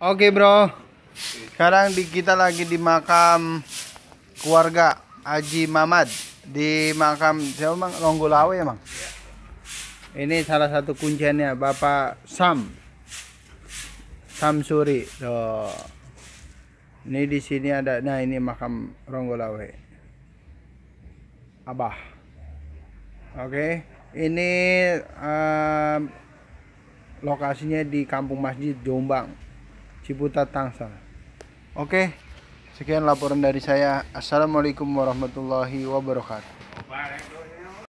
Oke bro Sekarang di, kita lagi di makam Keluarga Haji Mamad Di makam siapa mang? Longgolawe ya mang? Ini salah satu kuncinya Bapak Sam Sam Suri Tuh. Ini di sini ada Nah ini makam Ronggolawe Abah Oke Ini um, Lokasinya di Kampung Masjid Jombang Ciputat Tangsel. Oke, sekian laporan dari saya. Assalamualaikum warahmatullahi wabarakatuh.